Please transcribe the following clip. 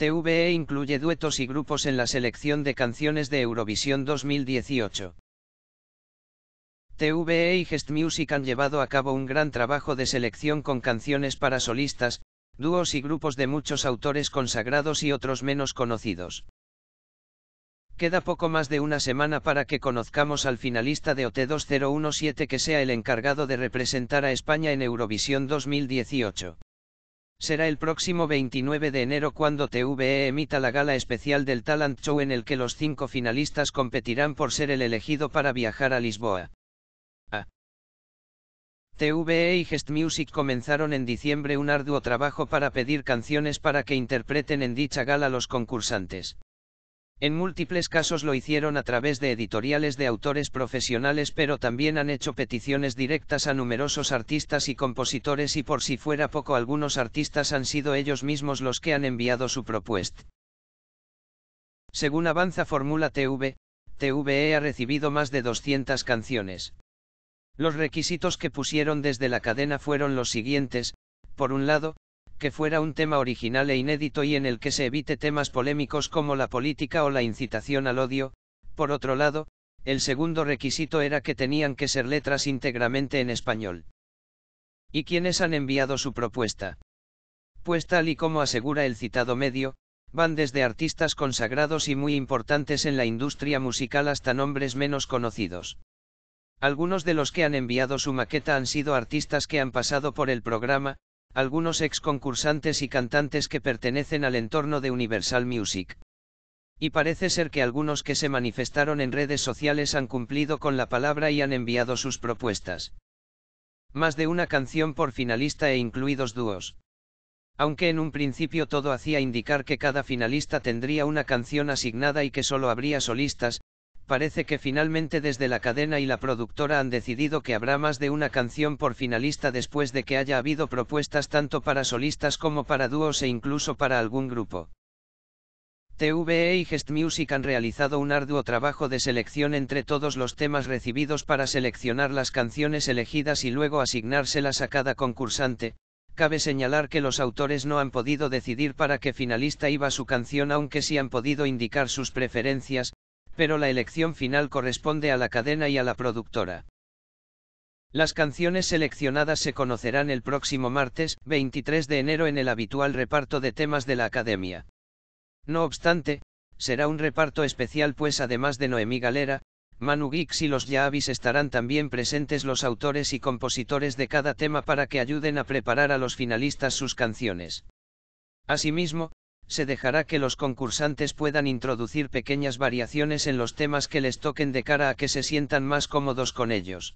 TVE incluye duetos y grupos en la selección de canciones de Eurovisión 2018. TVE y Gest Music han llevado a cabo un gran trabajo de selección con canciones para solistas, dúos y grupos de muchos autores consagrados y otros menos conocidos. Queda poco más de una semana para que conozcamos al finalista de OT2017 que sea el encargado de representar a España en Eurovisión 2018. Será el próximo 29 de enero cuando TVE emita la gala especial del Talent Show en el que los cinco finalistas competirán por ser el elegido para viajar a Lisboa. A. TVE y Gest Music comenzaron en diciembre un arduo trabajo para pedir canciones para que interpreten en dicha gala los concursantes. En múltiples casos lo hicieron a través de editoriales de autores profesionales pero también han hecho peticiones directas a numerosos artistas y compositores y por si fuera poco algunos artistas han sido ellos mismos los que han enviado su propuesta. Según avanza Fórmula TV, TVE ha recibido más de 200 canciones. Los requisitos que pusieron desde la cadena fueron los siguientes, por un lado, que fuera un tema original e inédito y en el que se evite temas polémicos como la política o la incitación al odio, por otro lado, el segundo requisito era que tenían que ser letras íntegramente en español. ¿Y quiénes han enviado su propuesta? Pues tal y como asegura el citado medio, van desde artistas consagrados y muy importantes en la industria musical hasta nombres menos conocidos. Algunos de los que han enviado su maqueta han sido artistas que han pasado por el programa, algunos ex concursantes y cantantes que pertenecen al entorno de Universal Music. Y parece ser que algunos que se manifestaron en redes sociales han cumplido con la palabra y han enviado sus propuestas. Más de una canción por finalista e incluidos dúos. Aunque en un principio todo hacía indicar que cada finalista tendría una canción asignada y que solo habría solistas, parece que finalmente desde la cadena y la productora han decidido que habrá más de una canción por finalista después de que haya habido propuestas tanto para solistas como para dúos e incluso para algún grupo. TVE y Gest Music han realizado un arduo trabajo de selección entre todos los temas recibidos para seleccionar las canciones elegidas y luego asignárselas a cada concursante, cabe señalar que los autores no han podido decidir para qué finalista iba su canción aunque sí han podido indicar sus preferencias, pero la elección final corresponde a la cadena y a la productora. Las canciones seleccionadas se conocerán el próximo martes, 23 de enero, en el habitual reparto de temas de la Academia. No obstante, será un reparto especial pues además de Noemí Galera, Manu Gix y los Yaavis estarán también presentes los autores y compositores de cada tema para que ayuden a preparar a los finalistas sus canciones. Asimismo, se dejará que los concursantes puedan introducir pequeñas variaciones en los temas que les toquen de cara a que se sientan más cómodos con ellos.